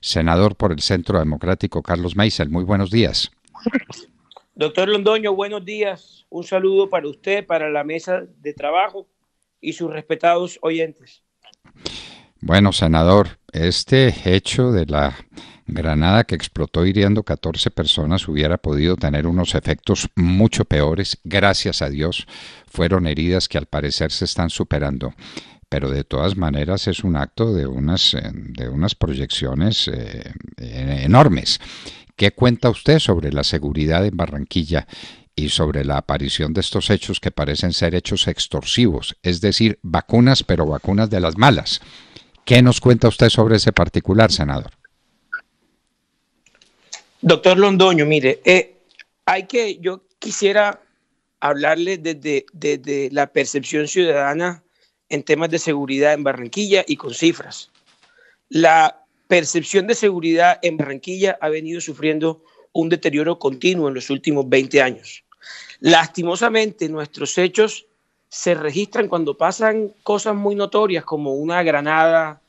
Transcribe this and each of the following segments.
Senador por el Centro Democrático, Carlos Meisel, muy buenos días. Doctor Londoño, buenos días. Un saludo para usted, para la mesa de trabajo y sus respetados oyentes. Bueno, senador, este hecho de la granada que explotó hiriendo 14 personas hubiera podido tener unos efectos mucho peores. Gracias a Dios fueron heridas que al parecer se están superando pero de todas maneras es un acto de unas, eh, de unas proyecciones eh, enormes. ¿Qué cuenta usted sobre la seguridad en Barranquilla y sobre la aparición de estos hechos que parecen ser hechos extorsivos, es decir, vacunas, pero vacunas de las malas? ¿Qué nos cuenta usted sobre ese particular, senador? Doctor Londoño, mire, eh, hay que, yo quisiera hablarle desde la percepción ciudadana en temas de seguridad en Barranquilla y con cifras. La percepción de seguridad en Barranquilla ha venido sufriendo un deterioro continuo en los últimos 20 años. Lastimosamente, nuestros hechos se registran cuando pasan cosas muy notorias como una granada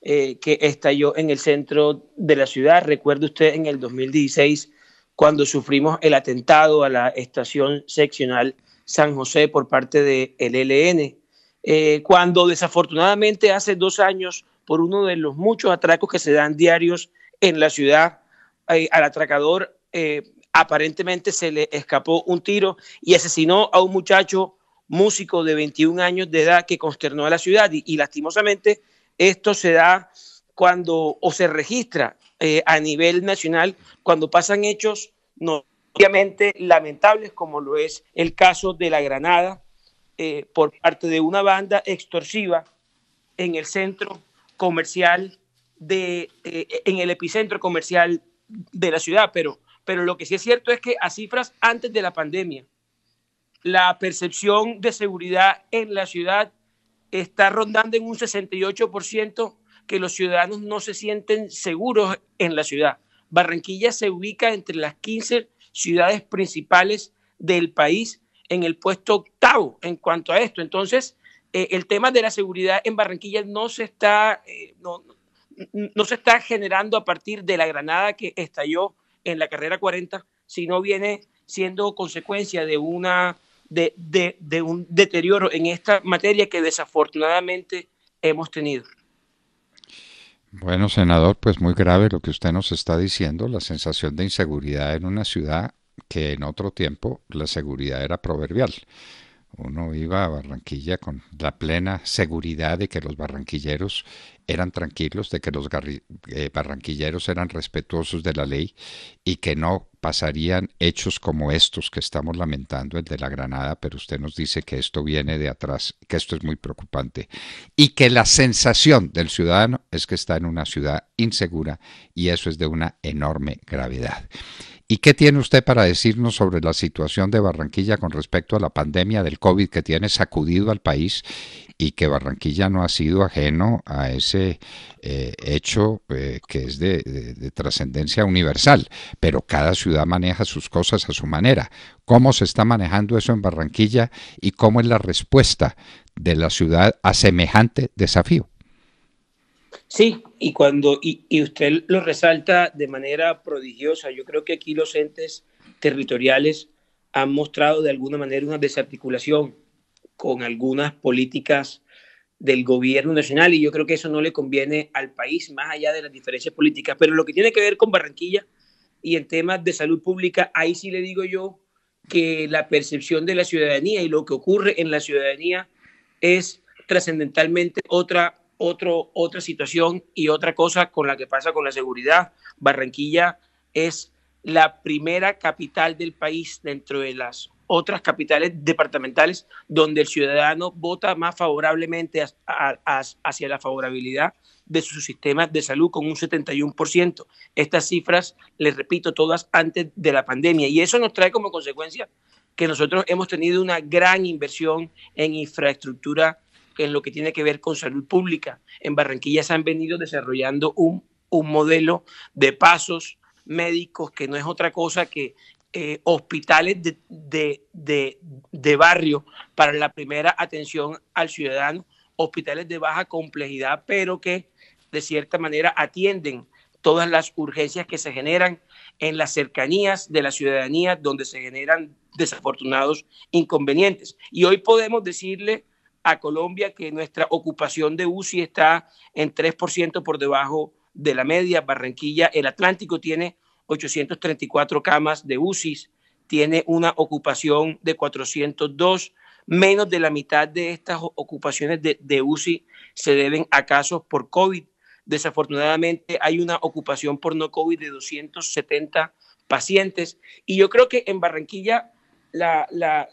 eh, que estalló en el centro de la ciudad. Recuerde usted en el 2016 cuando sufrimos el atentado a la estación seccional San José por parte del de e eh, cuando desafortunadamente hace dos años, por uno de los muchos atracos que se dan diarios en la ciudad, eh, al atracador eh, aparentemente se le escapó un tiro y asesinó a un muchacho músico de 21 años de edad que consternó a la ciudad y, y lastimosamente esto se da cuando o se registra a nivel nacional cuando pasan hechos no obviamente lamentables como lo es el caso de la Granada eh, por parte de una banda extorsiva en el centro comercial de, eh, en el epicentro comercial de la ciudad, pero, pero lo que sí es cierto es que a cifras antes de la pandemia, la percepción de seguridad en la ciudad está rondando en un 68% que los ciudadanos no se sienten seguros en la ciudad. Barranquilla se ubica entre las 15 ciudades principales del país en el puesto octavo en cuanto a esto. Entonces, eh, el tema de la seguridad en Barranquilla no se está, eh, no, se está generando a partir de la granada que estalló en la carrera 40, sino viene siendo consecuencia de una de, un deterioro en esta materia que desafortunadamente hemos tenido. Bueno, senador, pues muy grave lo que usted nos está diciendo, la sensación de inseguridad en una ciudad que en otro tiempo la seguridad era proverbial. Uno iba a Barranquilla con la plena seguridad de que los barranquilleros eran tranquilos, de que los eh, barranquilleros eran respetuosos de la ley y que no pasarían hechos como estos que estamos lamentando, el de la Granada, pero usted nos dice que esto viene de atrás, que esto es muy preocupante y que la sensación del ciudadano es que está en una ciudad insegura y eso es de una enorme gravedad. ¿Y qué tiene usted para decirnos sobre la situación de Barranquilla con respecto a la pandemia del COVID que tiene sacudido al país y que Barranquilla no ha sido ajeno a ese eh, hecho eh, que es de trascendencia universal? Pero cada ciudad maneja sus cosas a su manera. ¿Cómo se está manejando eso en Barranquilla y cómo es la respuesta de la ciudad a semejante desafío? Sí, y cuando y, usted lo resalta de manera prodigiosa, yo creo que aquí los entes territoriales han mostrado de alguna manera una desarticulación con algunas políticas del gobierno nacional y yo creo que eso no le conviene al país más allá de las diferencias políticas, pero lo que tiene que ver con Barranquilla y en temas de salud pública, ahí sí le digo yo que la percepción de la ciudadanía y lo que ocurre en la ciudadanía es trascendentalmente otra otro, otra situación y otra cosa con la que pasa con la seguridad. Barranquilla es la primera capital del país dentro de las otras capitales departamentales donde el ciudadano vota más favorablemente hacia la favorabilidad de sus sistemas de salud con un 71%. Estas cifras, les repito, todas antes de la pandemia. Y eso nos trae como consecuencia que nosotros hemos tenido una gran inversión en infraestructura en lo que tiene que ver con salud pública. En Barranquilla se han venido desarrollando un, modelo de pasos médicos que no es otra cosa que eh, hospitales de, de barrio para la primera atención al ciudadano, hospitales de baja complejidad, pero que de cierta manera atienden todas las urgencias que se generan en las cercanías de la ciudadanía donde se generan desafortunados inconvenientes. Y hoy podemos decirle a Colombia, que nuestra ocupación de UCI está en 3% por debajo de la media. Barranquilla, el Atlántico tiene 834 camas de UCI, tiene una ocupación de 402. Menos de la mitad de estas ocupaciones de, de UCI se deben a casos por COVID. Desafortunadamente hay una ocupación por no COVID de 270 pacientes. Y yo creo que en Barranquilla la,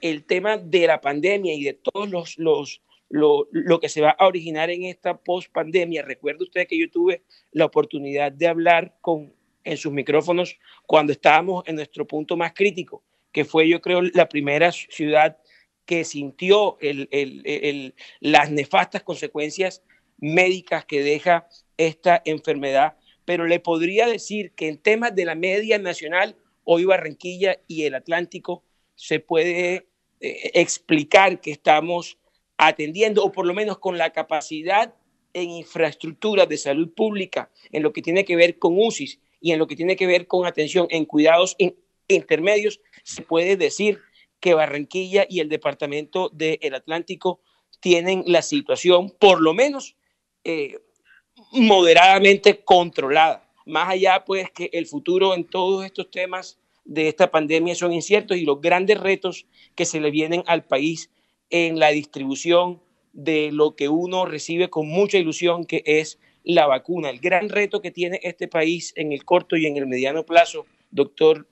el tema de la pandemia y de todos los, los lo, que se va a originar en esta post pandemia. Recuerda usted que yo tuve la oportunidad de hablar con en sus micrófonos cuando estábamos en nuestro punto más crítico, que fue yo creo la primera ciudad que sintió el, el, las nefastas consecuencias médicas que deja esta enfermedad. Pero le podría decir que en temas de la media nacional hoy Barranquilla y el Atlántico se puede eh, explicar que estamos atendiendo, o por lo menos con la capacidad en infraestructura de salud pública, en lo que tiene que ver con UCIs y en lo que tiene que ver con atención en cuidados intermedios, se puede decir que Barranquilla y el Departamento del Atlántico tienen la situación, por lo menos, eh, moderadamente controlada más allá pues que el futuro en todos estos temas de esta pandemia son inciertos y los grandes retos que se le vienen al país en la distribución de lo que uno recibe con mucha ilusión, que es la vacuna. El gran reto que tiene este país en el corto y en el mediano plazo, doctor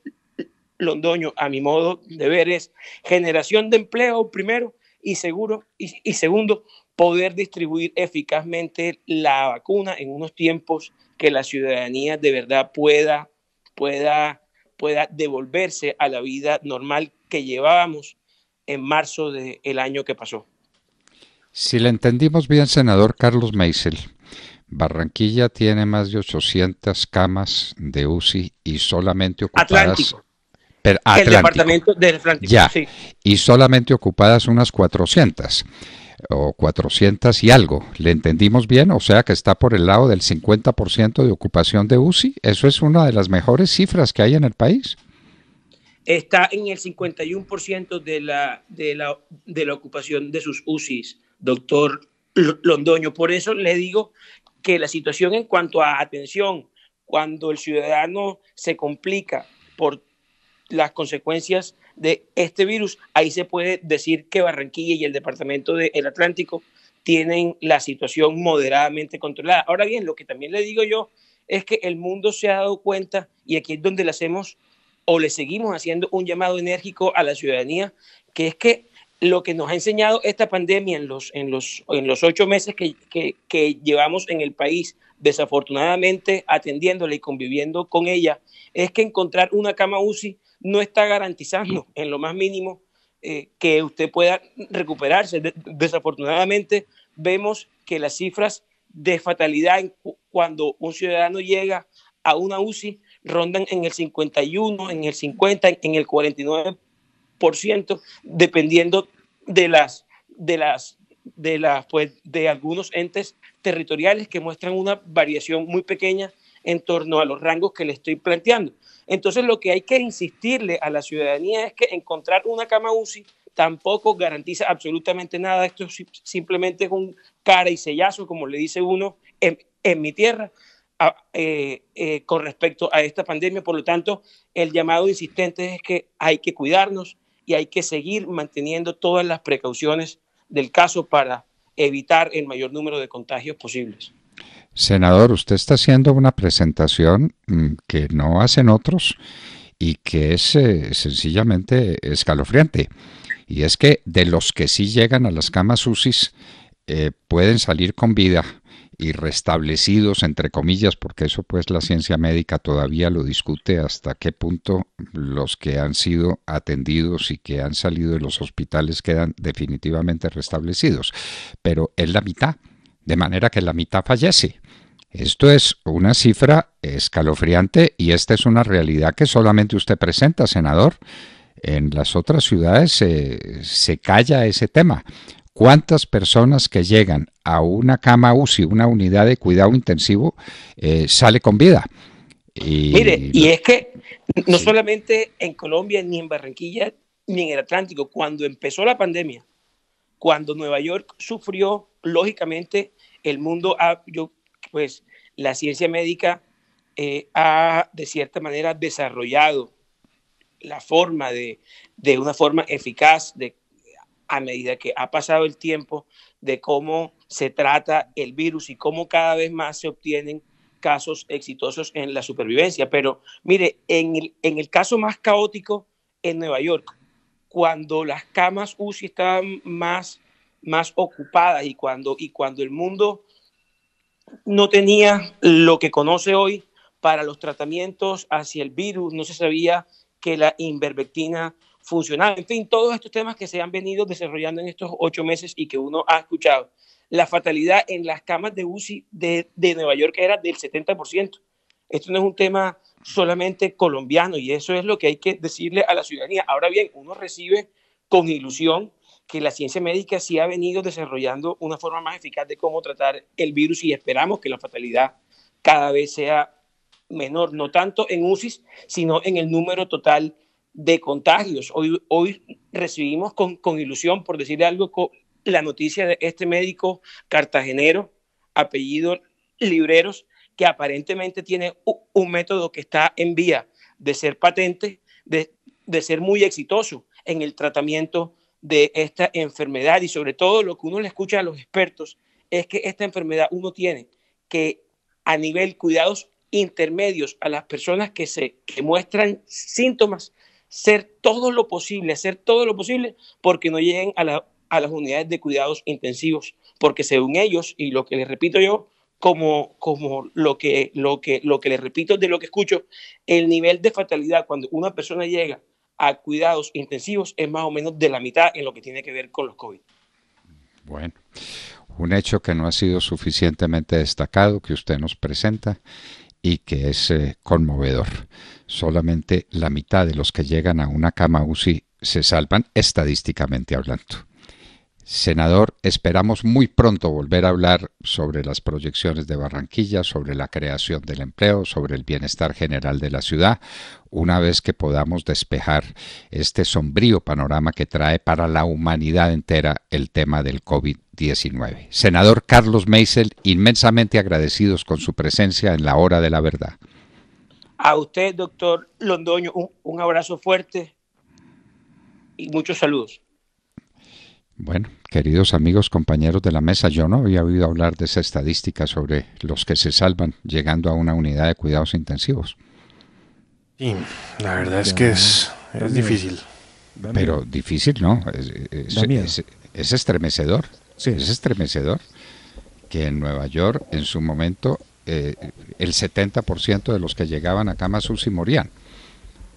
Londoño, a mi modo de ver, es generación de empleo primero y, seguro, y, y segundo, poder distribuir eficazmente la vacuna en unos tiempos que la ciudadanía de verdad pueda, pueda, pueda devolverse a la vida normal que llevábamos en marzo del año que pasó. Si le entendimos bien, senador Carlos Meisel, Barranquilla tiene más de 800 camas de UCI y solamente ocupadas... Atlántico. El departamento del Atlántico, sí. Y solamente ocupadas unas 400 o 400 y algo. ¿Le entendimos bien? O sea que está por el lado del 50% de ocupación de UCI. Eso es una de las mejores cifras que hay en el país. Está en el 51% de la, de, la, de la ocupación de sus UCIs, doctor Londoño. Por eso le digo que la situación en cuanto a atención, cuando el ciudadano se complica por las consecuencias de este virus, ahí se puede decir que Barranquilla y el Departamento del Atlántico tienen la situación moderadamente controlada. Ahora bien, lo que también le digo yo es que el mundo se ha dado cuenta, y aquí es donde le hacemos o le seguimos haciendo un llamado enérgico a la ciudadanía, que es que lo que nos ha enseñado esta pandemia en los, en los, ocho meses que, que, que llevamos en el país, desafortunadamente atendiéndola y conviviendo con ella, es que encontrar una cama UCI no está garantizando en lo más mínimo eh, que usted pueda recuperarse. desafortunadamente vemos que las cifras de fatalidad cuando un ciudadano llega a una UCI rondan en el 51, en el 50, en el 49%, dependiendo de pues, de algunos entes territoriales que muestran una variación muy pequeña en torno a los rangos que le estoy planteando. Entonces lo que hay que insistirle a la ciudadanía es que encontrar una cama UCI tampoco garantiza absolutamente nada. Esto simplemente es un cara y sellazo, como le dice uno en, mi tierra, eh, eh, con respecto a esta pandemia. Por lo tanto, el llamado insistente es que hay que cuidarnos y hay que seguir manteniendo todas las precauciones del caso para evitar el mayor número de contagios posibles. Senador, usted está haciendo una presentación mm, que no hacen otros y que es eh, sencillamente escalofriante. Y es que de los que sí llegan a las camas UCIs eh, pueden salir con vida y restablecidos, entre comillas, porque eso pues la ciencia médica todavía lo discute hasta qué punto los que han sido atendidos y que han salido de los hospitales quedan definitivamente restablecidos. Pero es la mitad de manera que la mitad fallece. Esto es una cifra escalofriante y esta es una realidad que solamente usted presenta, senador. En las otras ciudades se calla ese tema. ¿Cuántas personas que llegan a una cama UCI, una unidad de cuidado intensivo, eh, sale con vida? Y Mire, y es que no solamente en Colombia, ni en Barranquilla, ni en el Atlántico, cuando empezó la pandemia, cuando Nueva York sufrió, lógicamente, el mundo ha, yo, pues la ciencia médica eh, ha de cierta manera desarrollado la forma de, de una forma eficaz de, a medida que ha pasado el tiempo de cómo se trata el virus y cómo cada vez más se obtienen casos exitosos en la supervivencia. Pero mire, en el, en el caso más caótico en Nueva York, cuando las camas UCI estaban más más ocupadas y cuando, y cuando el mundo no tenía lo que conoce hoy para los tratamientos hacia el virus, no se sabía que la invervectina funcionaba. En fin, todos estos temas que se han venido desarrollando en estos ocho meses y que uno ha escuchado. La fatalidad en las camas de UCI de, de Nueva York era del 70%. Esto no es un tema solamente colombiano y eso es lo que hay que decirle a la ciudadanía. Ahora bien, uno recibe con ilusión que la ciencia médica sí ha venido desarrollando una forma más eficaz de cómo tratar el virus y esperamos que la fatalidad cada vez sea menor, no tanto en UCIs, sino en el número total de contagios. Hoy, hoy recibimos con, ilusión, por decirle algo, la noticia de este médico cartagenero, apellido Libreros, que aparentemente tiene un método que está en vía de ser patente, de, de ser muy exitoso en el tratamiento de esta enfermedad y sobre todo lo que uno le escucha a los expertos es que esta enfermedad uno tiene que a nivel cuidados intermedios a las personas que se que muestran síntomas ser todo lo posible, hacer todo lo posible porque no lleguen a, la, a las unidades de cuidados intensivos, porque según ellos y lo que les repito yo, como, como lo, que, lo, que, lo que les repito de lo que escucho, el nivel de fatalidad cuando una persona llega a cuidados intensivos es más o menos de la mitad en lo que tiene que ver con los COVID. Bueno, un hecho que no ha sido suficientemente destacado, que usted nos presenta y que es eh, conmovedor. Solamente la mitad de los que llegan a una cama UCI se salvan estadísticamente hablando. Senador, esperamos muy pronto volver a hablar sobre las proyecciones de Barranquilla, sobre la creación del empleo, sobre el bienestar general de la ciudad, una vez que podamos despejar este sombrío panorama que trae para la humanidad entera el tema del COVID-19. Senador Carlos Meisel, inmensamente agradecidos con su presencia en la hora de la verdad. A usted, doctor Londoño, un, un abrazo fuerte y muchos saludos. Bueno, queridos amigos, compañeros de la mesa, yo no había oído hablar de esa estadística sobre los que se salvan llegando a una unidad de cuidados intensivos. Sí, la verdad es que es, difícil. Pero difícil, ¿no? Es, estremecedor. Sí. Es estremecedor que en Nueva York, en su momento, eh, el 70% de los que llegaban a camas UCI morían.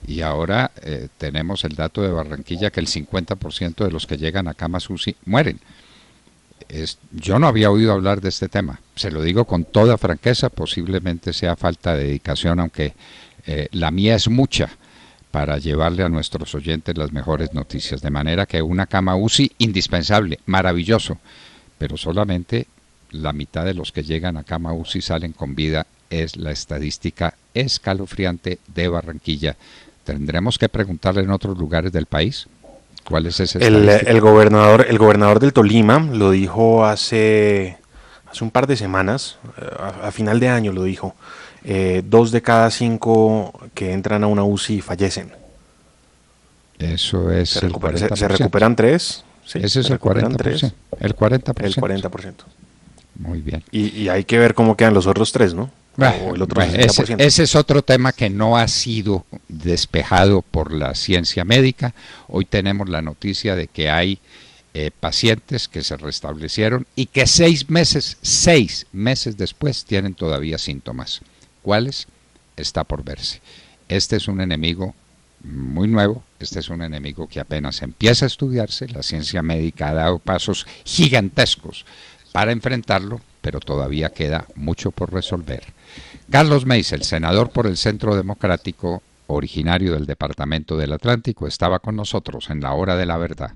Y ahora eh, tenemos el dato de Barranquilla que el 50% de los que llegan a camas UCI mueren. yo no había oído hablar de este tema. Se lo digo con toda franqueza, posiblemente sea falta de dedicación, aunque eh, la mía es mucha para llevarle a nuestros oyentes las mejores noticias. De manera que una cama UCI indispensable, maravilloso, pero solamente la mitad de los que llegan a cama UCI salen con vida. Es la estadística escalofriante de Barranquilla tendremos que preguntarle en otros lugares del país. ¿Cuál es ese? El, eh, el, gobernador, el gobernador del Tolima lo dijo hace, hace un par de semanas, eh, a, final de año lo dijo. Eh, dos de cada cinco que entran a una UCI fallecen. Eso es. Se, el 40%. Se, recuperan tres. Sí, Ese es el 40%, el 40%. El 40%. Muy bien. y, hay que ver cómo quedan los otros tres, ¿no? ese, es otro tema que no ha sido despejado por la ciencia médica. Hoy tenemos la noticia de que hay eh, pacientes que se restablecieron y que seis meses, seis meses después tienen todavía síntomas. ¿Cuáles? Está por verse. Este es un enemigo muy nuevo, este es un enemigo que apenas empieza a estudiarse, la ciencia médica ha dado pasos gigantescos para enfrentarlo, pero todavía queda mucho por resolver. Carlos Meis, el senador por el Centro Democrático, originario del Departamento del Atlántico, estaba con nosotros en la hora de la verdad.